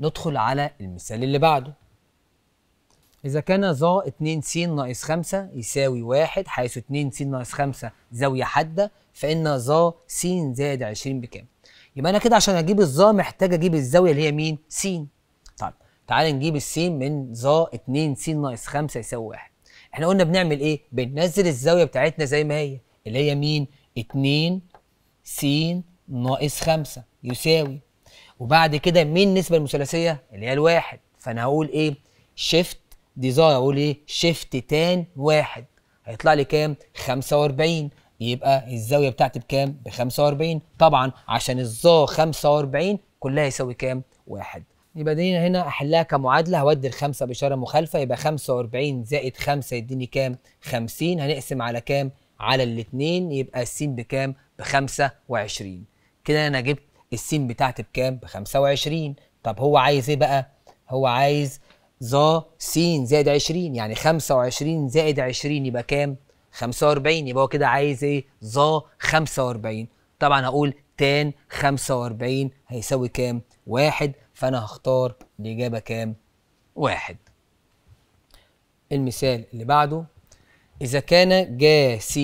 ندخل على المثال اللي بعده إذا كان ظا 2 س ناقص 5 يساوي 1 حيث 2 س ناقص 5 زاوية حادة فإن ظا س زائد 20 بكام؟ يبقى أنا كده عشان أجيب الظا محتاج أجيب الزاوية اللي هي مين؟ س. طيب تعالى نجيب الس من ظا 2 س ناقص 5 يساوي 1. إحنا قلنا بنعمل إيه؟ بننزل الزاوية بتاعتنا زي ما هي اللي هي مين؟ 2 س ناقص 5 يساوي وبعد كده مين النسبه المثلثيه اللي هي الواحد فانا هقول ايه شيفت ديزاير اقول ايه شيفت تان واحد هيطلع لي كام 45 يبقى الزاويه بتاعتي بكام ب 45 طبعا عشان الظا 45 كلها يساوي كام واحد يبقى دي هنا احلها كمعادله هودي الخمسه باشاره مخالفه يبقى 45 زائد 5 يديني كام 50 هنقسم على كام على الاثنين يبقى س بكام ب 25 كده انا جبت السين بتاعتي بكام ب 25 طب هو عايز ايه بقى هو عايز ظا سين زائد 20 يعني 25 زائد 20 يبقى كام 45 يبقى هو كده عايز ايه ظا 45 طبعا هقول تان 45 هيساوي كام واحد فانا هختار الاجابه كام واحد المثال اللي بعده إذا كان جا س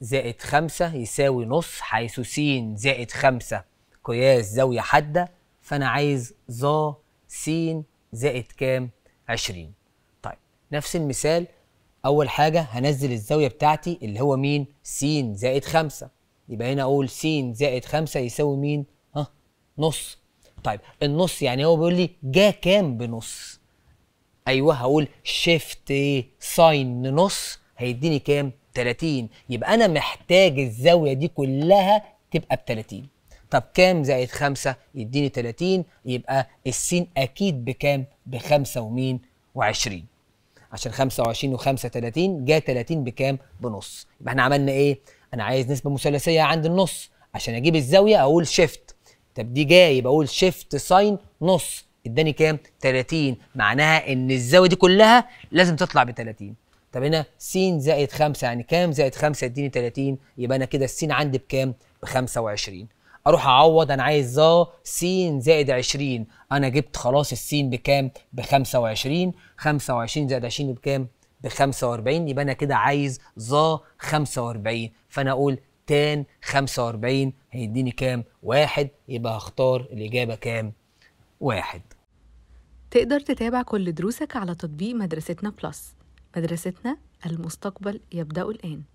زائد خمسة يساوي نص حيث س زائد خمسة قياس زاوية حادة فأنا عايز ظا س زائد كام؟ 20 طيب نفس المثال أول حاجة هنزل الزاوية بتاعتي اللي هو مين؟ س زائد 5 يبقى هنا أقول س زائد 5 يساوي مين؟ ها نص طيب النص يعني هو بيقول لي جا كام بنص؟ أيوه هقول شيفت ساين نص هيديني كام؟ 30 يبقى أنا محتاج الزاوية دي كلها تبقى ب 30 طب كام زائد 5 يديني 30 يبقى السين اكيد بكام ب 25 عشان 25 و5 30 جه 30 بكام بنص يبقى احنا عملنا ايه انا عايز نسبه مثلثيه عند النص عشان اجيب الزاويه اقول شيفت طب دي جايه يبقى اقول شيفت ساين نص اداني كام 30 معناها ان الزاويه دي كلها لازم تطلع ب 30 طب هنا س زائد 5 يعني كام زائد 5 يديني 30 يبقى انا كده السين عندي بكام ب 25 اروح اعوض انا عايز ظا س زائد 20 انا جبت خلاص السين بكام ب 25 25 زائد 20 بكام ب 45 يبقى انا كده عايز ظا 45 فانا اقول تان 45 هيديني كام واحد يبقى هختار الاجابه كام واحد تقدر تتابع كل دروسك على تطبيق مدرستنا بلس مدرستنا المستقبل يبدأ الآن